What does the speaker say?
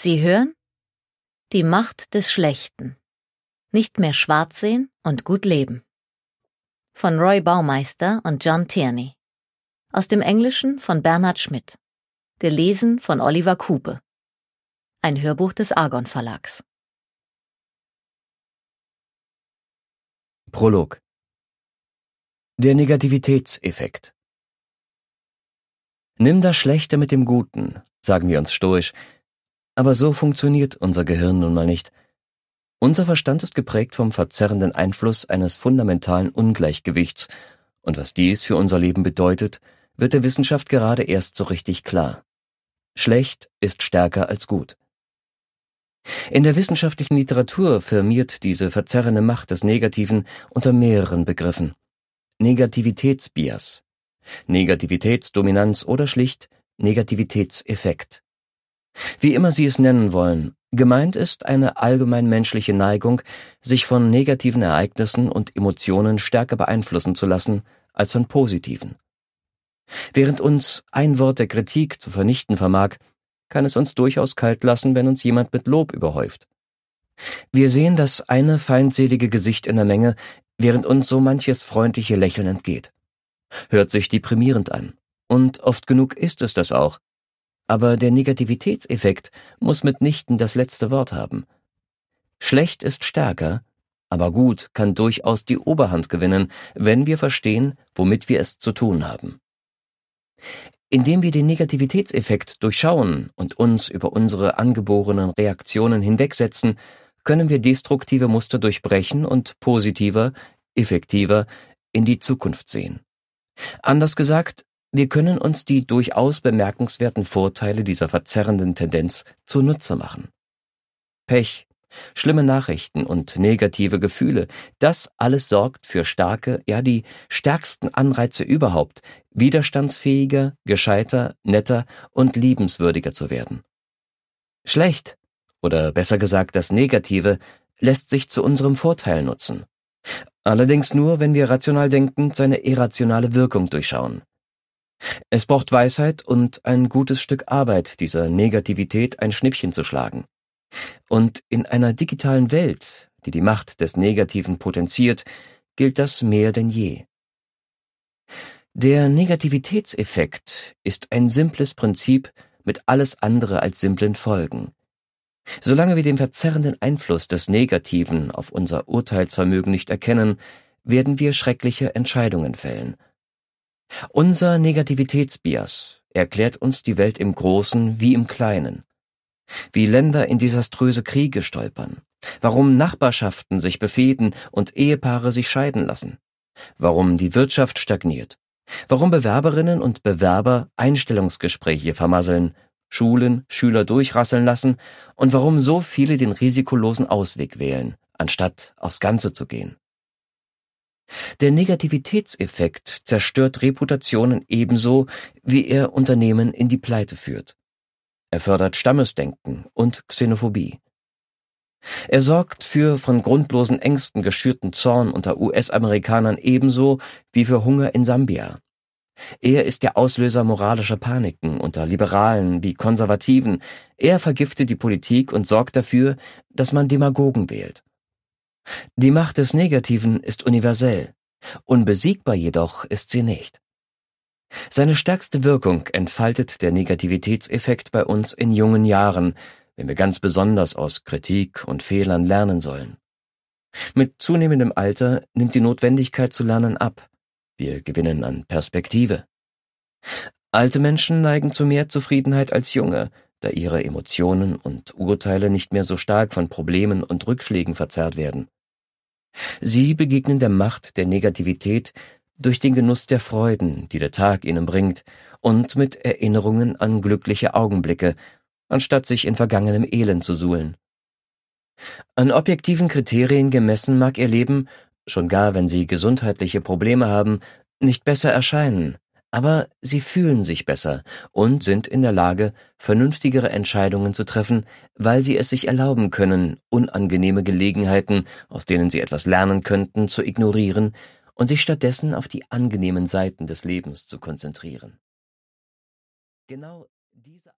Sie hören? Die Macht des Schlechten. Nicht mehr schwarz sehen und gut leben. Von Roy Baumeister und John Tierney. Aus dem Englischen von Bernhard Schmidt. Gelesen von Oliver Kube. Ein Hörbuch des Argon Verlags. Prolog. Der Negativitätseffekt. Nimm das Schlechte mit dem Guten, sagen wir uns stoisch, aber so funktioniert unser Gehirn nun mal nicht. Unser Verstand ist geprägt vom verzerrenden Einfluss eines fundamentalen Ungleichgewichts, und was dies für unser Leben bedeutet, wird der Wissenschaft gerade erst so richtig klar. Schlecht ist stärker als gut. In der wissenschaftlichen Literatur firmiert diese verzerrende Macht des Negativen unter mehreren Begriffen. Negativitätsbias, Negativitätsdominanz oder schlicht Negativitätseffekt. Wie immer Sie es nennen wollen, gemeint ist eine allgemeinmenschliche Neigung, sich von negativen Ereignissen und Emotionen stärker beeinflussen zu lassen als von positiven. Während uns ein Wort der Kritik zu vernichten vermag, kann es uns durchaus kalt lassen, wenn uns jemand mit Lob überhäuft. Wir sehen das eine feindselige Gesicht in der Menge, während uns so manches freundliche Lächeln entgeht. Hört sich deprimierend an. Und oft genug ist es das auch, aber der Negativitätseffekt muss mitnichten das letzte Wort haben. Schlecht ist stärker, aber gut kann durchaus die Oberhand gewinnen, wenn wir verstehen, womit wir es zu tun haben. Indem wir den Negativitätseffekt durchschauen und uns über unsere angeborenen Reaktionen hinwegsetzen, können wir destruktive Muster durchbrechen und positiver, effektiver in die Zukunft sehen. Anders gesagt, wir können uns die durchaus bemerkenswerten Vorteile dieser verzerrenden Tendenz zunutze machen. Pech, schlimme Nachrichten und negative Gefühle, das alles sorgt für starke, ja die stärksten Anreize überhaupt, widerstandsfähiger, gescheiter, netter und liebenswürdiger zu werden. Schlecht, oder besser gesagt das Negative, lässt sich zu unserem Vorteil nutzen. Allerdings nur, wenn wir rational denkend seine irrationale Wirkung durchschauen. Es braucht Weisheit und ein gutes Stück Arbeit, dieser Negativität ein Schnippchen zu schlagen. Und in einer digitalen Welt, die die Macht des Negativen potenziert, gilt das mehr denn je. Der Negativitätseffekt ist ein simples Prinzip mit alles andere als simplen Folgen. Solange wir den verzerrenden Einfluss des Negativen auf unser Urteilsvermögen nicht erkennen, werden wir schreckliche Entscheidungen fällen – unser Negativitätsbias erklärt uns die Welt im Großen wie im Kleinen, wie Länder in desaströse Kriege stolpern, warum Nachbarschaften sich befehden und Ehepaare sich scheiden lassen, warum die Wirtschaft stagniert, warum Bewerberinnen und Bewerber Einstellungsgespräche vermasseln, Schulen Schüler durchrasseln lassen und warum so viele den risikolosen Ausweg wählen, anstatt aufs Ganze zu gehen. Der Negativitätseffekt zerstört Reputationen ebenso, wie er Unternehmen in die Pleite führt. Er fördert Stammesdenken und Xenophobie. Er sorgt für von grundlosen Ängsten geschürten Zorn unter US-Amerikanern ebenso wie für Hunger in Sambia. Er ist der Auslöser moralischer Paniken unter Liberalen wie Konservativen. Er vergiftet die Politik und sorgt dafür, dass man Demagogen wählt. Die Macht des Negativen ist universell, unbesiegbar jedoch ist sie nicht. Seine stärkste Wirkung entfaltet der Negativitätseffekt bei uns in jungen Jahren, wenn wir ganz besonders aus Kritik und Fehlern lernen sollen. Mit zunehmendem Alter nimmt die Notwendigkeit zu lernen ab. Wir gewinnen an Perspektive. Alte Menschen neigen zu mehr Zufriedenheit als junge, da ihre Emotionen und Urteile nicht mehr so stark von Problemen und Rückschlägen verzerrt werden. Sie begegnen der Macht der Negativität durch den Genuss der Freuden, die der Tag ihnen bringt, und mit Erinnerungen an glückliche Augenblicke, anstatt sich in vergangenem Elend zu suhlen. An objektiven Kriterien gemessen mag ihr Leben, schon gar wenn sie gesundheitliche Probleme haben, nicht besser erscheinen, aber sie fühlen sich besser und sind in der Lage, vernünftigere Entscheidungen zu treffen, weil sie es sich erlauben können, unangenehme Gelegenheiten, aus denen sie etwas lernen könnten, zu ignorieren und sich stattdessen auf die angenehmen Seiten des Lebens zu konzentrieren. Genau diese